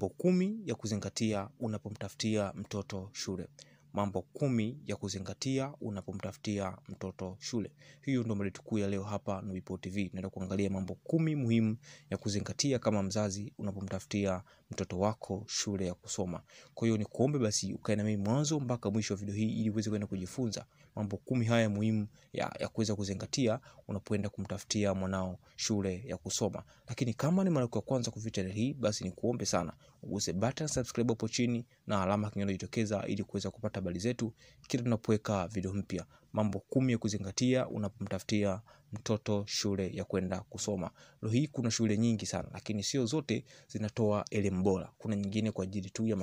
Mambo kumi ya kuzingatia unapomtafutia mtoto shule. Mambo kumi ya kuzingatia unapomtafutia mtoto shule. Hiyo ndo mada tukuu ya leo hapa nuipo TV. Naenda kuangalia mambo kumi muhimu ya kuzingatia kama mzazi unapomtafutia mtoto wako shule ya kusoma. Kwa hiyo ni kuombe basi ukae na mimi mwanzo mpaka mwisho wa video hii ili uweze kwenda kujifunza mambo kumi haya muhimu ya, ya kuweza kuzingatia unapoenda kumtafutia mwanao shule ya kusoma. Lakini kama ni mara ya kwanza kufika hii, basi ni kuombe sana uguse button subscribe hapo chini na alama kinyono jitokeza, ili kuweza kupata habari zetu kila tunapoweka video mpya mambo kumi ya kuzingatia unapomtafutia mtoto shule ya kwenda kusoma. Leo hii kuna shule nyingi sana, lakini sio zote zinatoa elimu bora. Kuna nyingine kwa ajili tu ya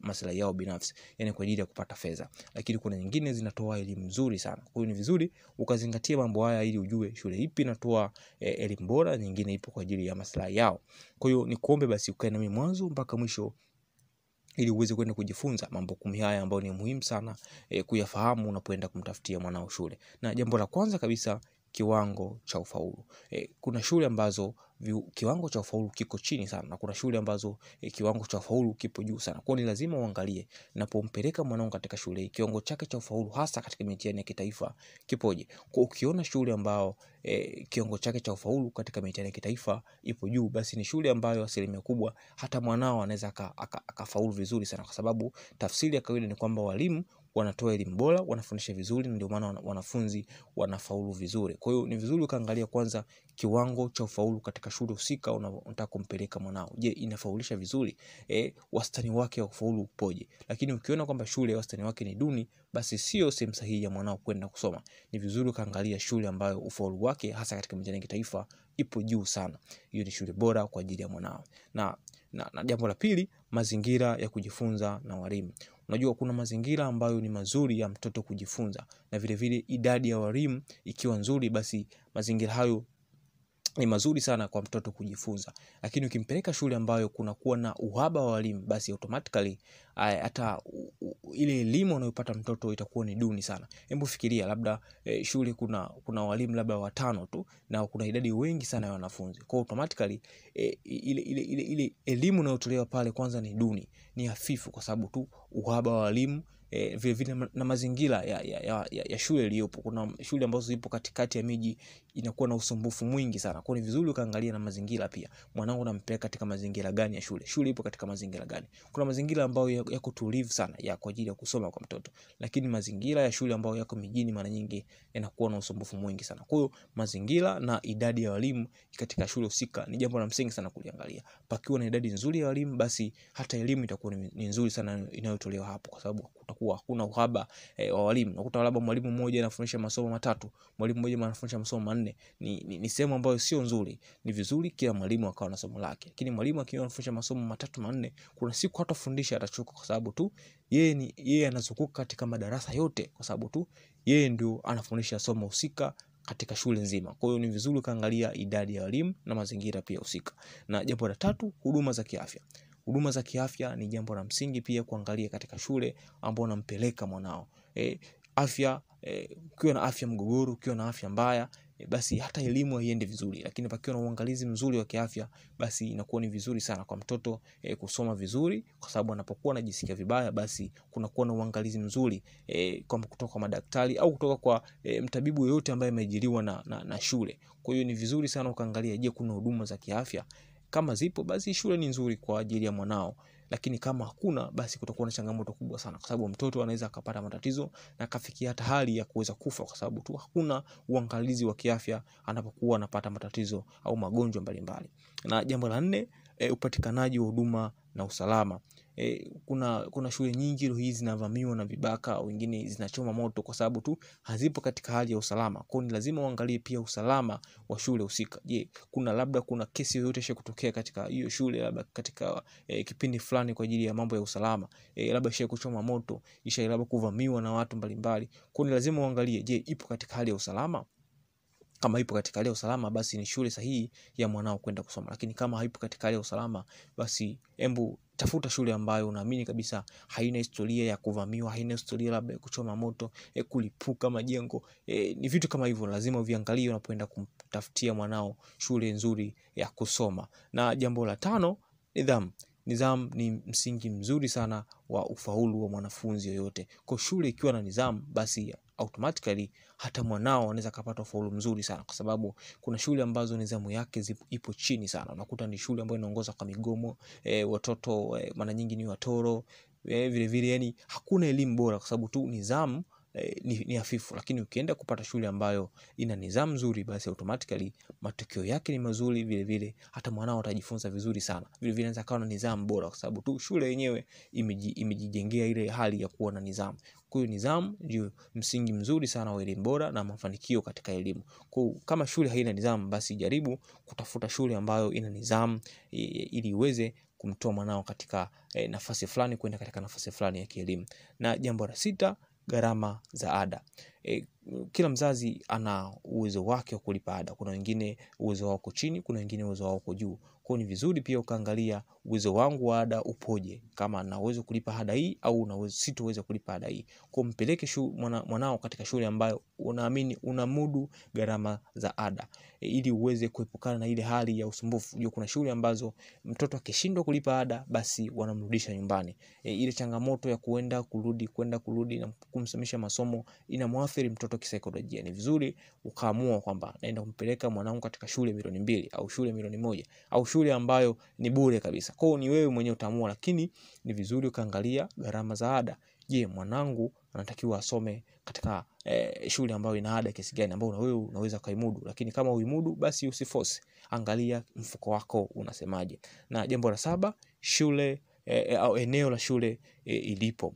maslahi yao binafsi, yani kwa ajili ya kupata fedha, lakini kuna nyingine zinatoa elimu nzuri sana. Kwa hiyo ni vizuri ukazingatia mambo haya ili ujue shule ipi inatoa e, elimu bora, nyingine ipo kwa ajili ya maslahi yao. Kwa hiyo kuombe basi ukae nami mwanzo mpaka mwisho ili uweze kwenda kujifunza mambo kumi haya ambayo ni muhimu sana e, kuyafahamu unapoenda kumtafutia mwanao shule. Na jambo la kwanza kabisa kiwango cha ufaulu. E, kuna shule ambazo kiwango cha ufaulu kiko chini sana na kuna shule ambazo e, kiwango cha ufaulu kipo juu sana. ni lazima uangalie napompeleka mwanangu katika shule hii kiwango chake cha ufaulu hasa katika mitihani ya kitaifa kipoje. Kwa ukiona shule ambao e, kiwango chake cha ufaulu katika mitihani ya kitaifa ipo juu basi ni shule ambayo asilimia kubwa hata mwanao anaweza akafaulu vizuri sana kwa sababu tafsiri ya kawaida ni kwamba walimu wanatoa elimu bora, wanafundisha vizuri, ndio maana wanafunzi wanafaulu vizuri. Kwa hiyo ni vizuri ukaangalia kwanza kiwango cha ufaulu katika shule husika unataka kumpeleka mwanao. Je, inafaulisha vizuri? E, wastani wake wa kufaulu upoje? Lakini ukiona kwamba shule wastani wake ni duni, basi sio sehemu sahihi ya mwanao kwenda kusoma. Ni vizuri ukaangalia shule ambayo ufaulu wake hasa katika mitihani ya kitaifa ipo juu sana. Hiyo ni shule bora kwa ajili ya mwanao. Na na, na jambo la pili mazingira ya kujifunza na walimu. Unajua kuna mazingira ambayo ni mazuri ya mtoto kujifunza na vilevile idadi ya walimu ikiwa nzuri basi mazingira hayo ni mazuri sana kwa mtoto kujifunza, lakini ukimpeleka shule ambayo kunakuwa na uhaba wa walimu, basi automatically eh, hata ile elimu anayopata mtoto itakuwa ni duni sana. Hebu fikiria labda e, shule kuna kuna walimu labda watano tu na kuna idadi wengi sana ya wanafunzi. Kwa automatically e, ile ile ile ile elimu inayotolewa pale kwanza ni duni, ni hafifu kwa sababu tu uhaba wa walimu vilevile eh, vile na mazingira ya, ya, ya, ya ya shule iliyopo. Kuna shule ambazo zipo katikati ya miji inakuwa na usumbufu mwingi sana, kwa ni vizuri ukaangalia na mazingira pia, mwanangu nampeleka katika mazingira gani ya shule, shule ipo katika mazingira gani. Kuna mazingira ambayo yako tulivu sana ya kwa ajili ya kusoma kwa mtoto, lakini mazingira ya shule ambayo yako mijini mara nyingi yanakuwa na usumbufu mwingi sana. Kwa hiyo mazingira na idadi ya walimu katika shule husika ni jambo la msingi sana kuliangalia. Pakiwa na idadi nzuri ya walimu, basi hata elimu itakuwa ni nzuri sana inayotolewa hapo, kwa sababu kuwa kuna uhaba e, wa walimu. Unakuta labda mwalimu mmoja anafundisha masomo matatu, mwalimu mmoja anafundisha masomo manne. Ni, ni, ni sehemu ambayo sio nzuri. Ni vizuri kila mwalimu akawa na somo lake, lakini mwalimu akiwa anafundisha masomo matatu manne, kuna siku hatafundisha, atachoka kwa sababu tu yeye ni yeye anazunguka katika madarasa yote, kwa sababu tu yeye ndio anafundisha somo husika katika shule nzima. Kwa hiyo ni vizuri ukaangalia idadi ya walimu na mazingira pia husika. Na jambo la tatu, huduma za kiafya. Huduma za kiafya ni jambo la msingi pia kuangalia katika shule ambao unampeleka mwanao. E, afya e, ukiwa na afya mgogoro, ukiwa na afya mbaya e, basi hata elimu haiendi vizuri, lakini pakiwa na uangalizi mzuri wa kiafya, basi inakuwa ni vizuri sana kwa mtoto e, kusoma vizuri, kwa sababu anapokuwa anajisikia vibaya, basi kunakuwa na uangalizi mzuri e, kwa kutoka kwa madaktari au kutoka kwa e, mtabibu yoyote ambaye ameajiriwa na, na, na shule. Kwa hiyo ni vizuri sana ukaangalia, je, kuna huduma za kiafya kama zipo basi shule ni nzuri kwa ajili ya mwanao, lakini kama hakuna basi kutakuwa na changamoto kubwa sana, kwa sababu mtoto anaweza akapata matatizo na akafikia hata hali ya kuweza kufa, kwa sababu tu hakuna uangalizi wa kiafya anapokuwa anapata matatizo au magonjwa mbalimbali. Na jambo la nne, e, upatikanaji wa huduma na usalama. E, kuna, kuna shule nyingi leo hii zinavamiwa na vibaka, wengine zinachoma moto kwa sababu tu hazipo katika hali ya usalama. Kwa ni lazima uangalie pia usalama wa shule husika. Je, kuna labda kuna kesi yoyote isha kutokea katika hiyo shule labda katika e, kipindi fulani kwa ajili ya mambo ya usalama. E, labda isha kuchoma moto, isha labda kuvamiwa na watu mbalimbali. Kwa ni lazima uangalie, je, ipo katika hali ya usalama? Kama ipo katika hali ya usalama, basi ni shule sahihi ya mwanao kwenda kusoma, lakini kama haipo katika hali ya usalama, basi embu tafuta shule ambayo unaamini kabisa haina historia ya kuvamiwa, haina historia labda ya kuchoma moto, e, kulipuka majengo e, ni vitu kama hivyo lazima uviangalie unapoenda kumtafutia mwanao shule nzuri ya kusoma. Na jambo la tano, nidhamu. Nidhamu ni msingi mzuri sana wa ufaulu wa mwanafunzi yoyote. Kwa shule ikiwa na nidhamu, basi automatically hata mwanao anaweza kapata ufaulu mzuri sana, kwa sababu kuna shule ambazo nidhamu yake zipo, ipo chini sana. Unakuta ni shule ambayo inaongoza kwa migomo e, watoto e, mara nyingi ni watoro e, vile vile, yani hakuna elimu bora kwa sababu tu nidhamu e, ni, ni hafifu. Lakini ukienda kupata shule ambayo ina nidhamu nzuri, basi automatically matokeo yake ni mazuri, vile vile hata mwanao atajifunza vizuri sana. Vile vile anaweza kawa na nidhamu bora, kwa sababu tu shule yenyewe imejijengea ile hali ya kuwa na nidhamu. Kwa nizamu nidhamu ndio msingi mzuri sana wa elimu bora na mafanikio katika elimu. Kwa kama shule haina nidhamu, basi jaribu kutafuta shule ambayo ina nidhamu e, ili iweze kumtoa mwanao katika e, nafasi fulani kwenda katika nafasi fulani ya kielimu. Na jambo la sita, gharama za ada e, kila mzazi ana uwezo wake wa kulipa ada. Kuna wengine uwezo wao uko chini, kuna wengine uwezo wao uko juu. Kwa ni vizuri pia ukaangalia uwezo wangu wa ada upoje, kama naweza kulipa ada hii au sitoweza kulipa ada hii. Kwa mpeleke shu, mwana, mwanao katika shule ambayo unaamini unamudu gharama za ada e, ili uweze kuepukana na ile hali ya usumbufu. Jua kuna shule ambazo mtoto akishindwa kulipa ada, basi wanamrudisha nyumbani. E, ile changamoto ya kuenda kurudi, kwenda kurudi na kumsomesha masomo inamwa kuathiri mtoto kisaikolojia. Ni vizuri ukaamua kwamba naenda kumpeleka mwanangu katika shule milioni mbili au shule milioni moja au shule ambayo ni bure kabisa. Kwao ni wewe mwenyewe utaamua, lakini ni vizuri ukaangalia gharama za ada. Je, mwanangu anatakiwa asome katika eh, shule ambayo ina ada kiasi gani ambayo wewe unaweza kaimudu? Lakini kama uimudu, basi usifose, Angalia mfuko wako unasemaje. Na jambo la saba, shule eh, au eneo la shule eh, ilipo.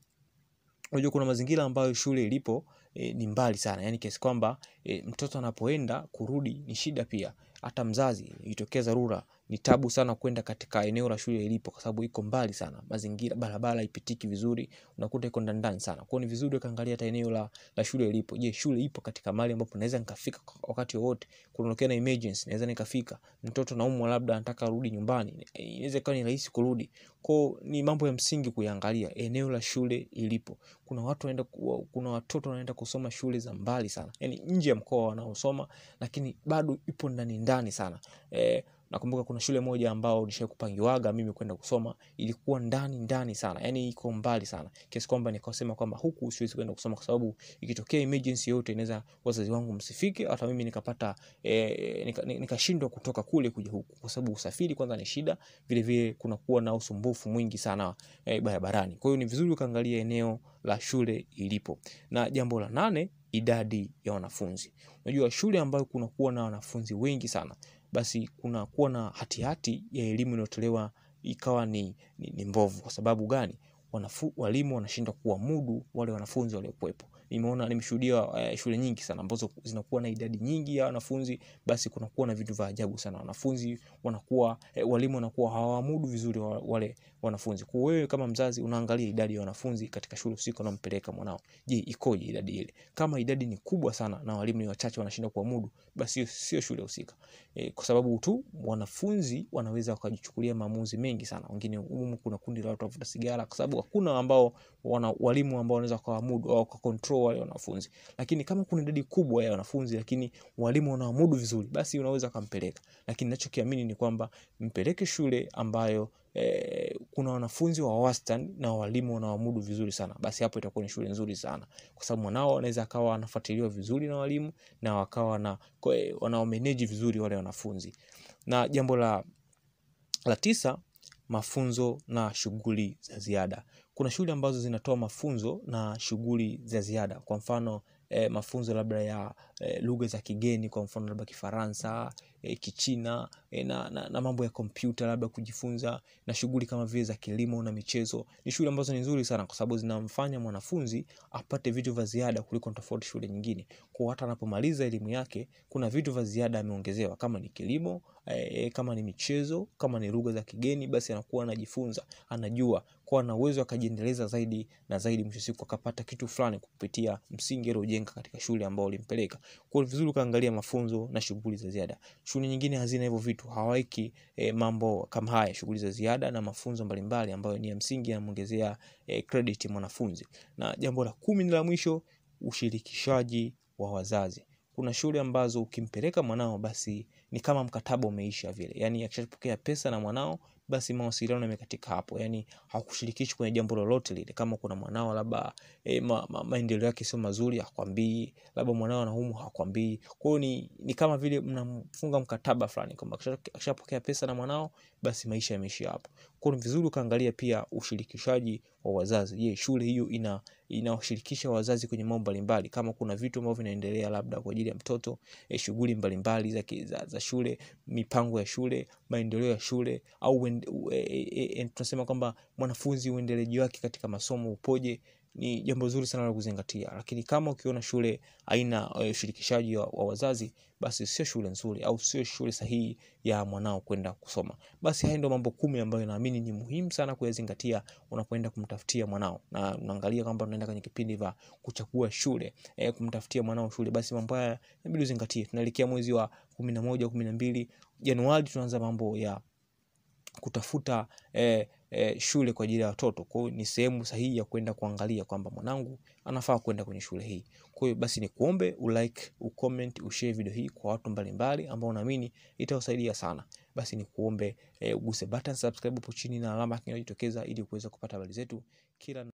Unajua kuna mazingira ambayo shule ilipo e, ni mbali sana, yani kiasi kwamba e, mtoto anapoenda kurudi ni shida pia, hata mzazi itokea dharura ni tabu sana kwenda katika eneo la shule ilipo, kwa sababu iko mbali sana, mazingira barabara ipitiki vizuri, unakuta iko ndani sana. Kwa hiyo ni vizuri ukaangalia hata eneo la, la shule ilipo. Je, shule ipo katika mahali ambapo naweza nikafika wakati wowote? Kunatokea na emergency, naweza nikafika, mtoto naumwa, labda nataka rudi nyumbani, inaweza ikawa ni rahisi kurudi. Kwa ni mambo ya msingi kuyaangalia eneo la shule ilipo. Kuna watu wanaenda, kuna watoto wanaenda kusoma shule za mbali sana, yani nje ya mkoa wanaosoma, lakini bado ipo ndani ndani sana e, Nakumbuka kuna shule moja ambao nishai kupangiwaga mimi kwenda kusoma, ilikuwa ndani ndani sana, yani iko mbali sana, kiasi kwamba nikasema kwamba huku siwezi kwenda kusoma kwa sababu ikitokea emergency yote inaweza wazazi wangu msifike, hata mimi nikapata e, nikashindwa nika kutoka kule kuja huku, kwa sababu usafiri kwanza ni shida, vile vile kuna kuwa na usumbufu mwingi sana e, barabarani. Kwa hiyo ni vizuri ukaangalia eneo la shule ilipo. Na jambo la nane, idadi ya wanafunzi. Unajua shule ambayo kunakuwa na wanafunzi wengi sana basi kuna kuwa na hatihati ya elimu inayotolewa ikawa ni, ni, ni mbovu. Kwa sababu gani? Wanafu, walimu wanashindwa mudu wale wanafunzi waliokuwepo nimeona nimeshuhudia eh, shule nyingi sana ambazo zinakuwa na idadi nyingi ya wanafunzi, basi kunakuwa na vitu vya ajabu sana. Wanafunzi wanakuwa eh, walimu wanakuwa hawamudu vizuri wale wanafunzi. Kwa wewe kama mzazi unaangalia idadi ya wanafunzi katika shule usiku unampeleka mwanao, je, ikoje idadi ile? Kama idadi ni kubwa sana na walimu ni wachache wanashindwa kuamudu, basi sio shule husika e, kwa sababu tu wanafunzi wanaweza wakajichukulia maamuzi mengi sana. Wengine umu kuna kundi la watu wavuta sigara, kwa sababu hakuna ambao wana walimu ambao wanaweza kuamudu au kucontrol control wale wanafunzi. Lakini kama kuna idadi kubwa ya wanafunzi lakini walimu wanaamudu vizuri, basi unaweza kampeleka. Lakini ninachokiamini ni kwamba mpeleke shule ambayo eh, kuna wanafunzi wa wastan na walimu wanaamudu vizuri sana, basi hapo itakuwa ni shule nzuri sana, kwa sababu mwanao anaweza akawa anafuatiliwa vizuri na walimu na wakawa na eh, wanaomeneji vizuri wale wanafunzi. Na jambo la la tisa mafunzo na shughuli za ziada. Kuna shule ambazo zinatoa mafunzo na shughuli za ziada. Kwa mfano eh, mafunzo labda ya eh, lugha za kigeni kwa mfano labda Kifaransa eh, Kichina eh, na, na, na mambo ya kompyuta labda kujifunza na shughuli kama vile za kilimo na michezo. Ni shughuli ambazo ni nzuri sana kwa sababu zinamfanya mwanafunzi apate vitu vya ziada kuliko tofauti shule nyingine. Kwa hata anapomaliza elimu yake kuna vitu vya ziada ameongezewa kama ni kilimo eh, kama ni michezo, kama ni lugha za kigeni basi anakuwa anajifunza, anajua akawa na uwezo akajiendeleza zaidi na zaidi, mwisho siku akapata kitu fulani kupitia msingi aliojenga katika shule ambayo ulimpeleka. Kwa hiyo vizuri ukaangalia mafunzo na shughuli za ziada. Shule nyingine hazina hivyo vitu, hawaiki e, eh, mambo kama haya, shughuli za ziada na mafunzo mbalimbali ambayo ni ya msingi yanamuongezea e, eh, credit mwanafunzi. Na jambo la kumi la mwisho, ushirikishaji wa wazazi. Kuna shule ambazo ukimpeleka mwanao basi ni kama mkataba umeisha vile, yaani akishapokea pesa na mwanao basi mawasiliano yamekatika hapo, yani hakushirikishi kwenye jambo lolote lile. Kama kuna mwanao labda e, ma, ma, maendeleo yake sio mazuri, hakwambii, labda mwanao anaumwa, hakwambii. Kwa hiyo ni, ni kama vile mnamfunga mkataba fulani kwamba akishapokea pesa na mwanao, basi maisha yameishia hapo. Kwa hiyo ni vizuri ukaangalia pia ushirikishaji wa wazazi. Je, shule hiyo ina inawashirikisha wazazi kwenye mambo mbalimbali, kama kuna vitu ambavyo vinaendelea labda kwa ajili ya mtoto e, shughuli mbalimbali za, za, za shule, mipango ya shule maendeleo ya shule au e, e, e, e, tunasema kwamba mwanafunzi uendeleji wake katika masomo upoje, ni jambo zuri sana la kuzingatia. Lakini kama ukiona shule haina e, ushirikishaji wa, wa wazazi, basi sio shule nzuri au sio shule sahihi ya mwanao kwenda kusoma. Basi haya ndio mambo kumi ambayo naamini ni muhimu sana kuyazingatia unapoenda kumtafutia mwanao, na unaangalia kwamba unaenda kwenye kipindi vya kuchagua shule e, kumtafutia mwanao shule, basi mambo haya inabidi uzingatie. Tunaelekea mwezi wa kumi na moja, kumi na mbili Januari tunaanza mambo ya kutafuta eh, eh, shule kwa ajili ya watoto. Kwa hiyo ni sehemu sahihi ya kwenda kuangalia kwamba mwanangu anafaa kwenda kwenye shule hii. Kwa hiyo basi nikuombe ulike, ucomment, ushare video hii kwa watu mbalimbali ambao naamini itawasaidia sana. Basi nikuombe eh, uguse button subscribe hapo chini na alama kinayojitokeza ili kuweza kupata habari zetu kila